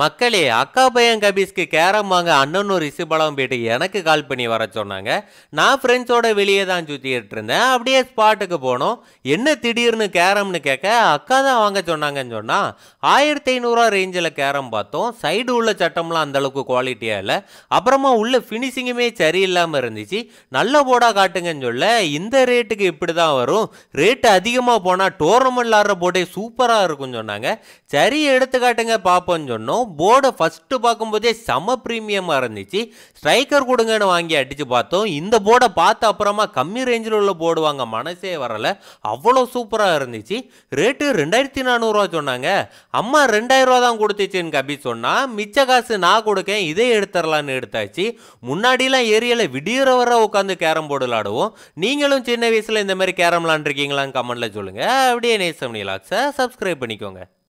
மக்களே அக்கா பையன் கபீஸ்க்கு கேரம் வாங்க அண்ணனூர் பழம் போயிட்டு எனக்கு கால் பண்ணி வர சொன்னாங்க நான் ஃப்ரெண்ட்ஸோட வெளியே தான் சுற்றிக்கிட்டு இருந்தேன் அப்படியே ஸ்பாட்டுக்கு போனோம் என்ன திடீர்னு கேரம்னு கேட்க அக்கா தான் வாங்க சொன்னாங்கன்னு சொன்னால் ஆயிரத்தி ஐநூறுரூவா ரேஞ்சில் கேரம் பார்த்தோம் சைடு உள்ள சட்டம்லாம் அந்தளவுக்கு குவாலிட்டியாக இல்லை அப்புறமா உள்ள ஃபினிஷிங்குமே சரியில்லாமல் இருந்துச்சு நல்ல போடாக காட்டுங்கன்னு சொல்ல இந்த ரேட்டுக்கு இப்படி தான் வரும் ரேட்டு அதிகமாக போனால் டோர்னமெண்ட் ஆடுற போட்டே சூப்பராக இருக்கும்னு சொன்னாங்க சரி எடுத்து காட்டுங்க பார்ப்போன்னு சொன்னோம் இருந்தாலும் போர்டை ஃபஸ்ட்டு பார்க்கும்போதே செம ப்ரீமியமாக இருந்துச்சு ஸ்ட்ரைக்கர் கொடுங்கன்னு வாங்கி அடித்து பார்த்தோம் இந்த போர்டை பார்த்த அப்புறமா கம்மி ரேஞ்சில் உள்ள போர்டு வாங்க மனசே வரலை அவ்வளோ சூப்பராக இருந்துச்சு ரேட்டு ரெண்டாயிரத்தி நானூறுரூவா சொன்னாங்க அம்மா ரெண்டாயிரரூவா தான் கொடுத்துச்சுன்னு கபி சொன்னால் மிச்ச காசு நான் கொடுக்கேன் இதே எடுத்துடலான்னு எடுத்தாச்சு முன்னாடிலாம் ஏரியாவில் விடியற வர உட்காந்து கேரம் போர்டு விளாடுவோம் நீங்களும் சின்ன வயசில் இந்த மாதிரி கேரம் விளாண்டுருக்கீங்களான்னு கமெண்ட்டில் சொல்லுங்கள் அப்படியே நேசம் நீலாக்ஸை சப்ஸ்கிரைப் பண்ணிக்கோங்க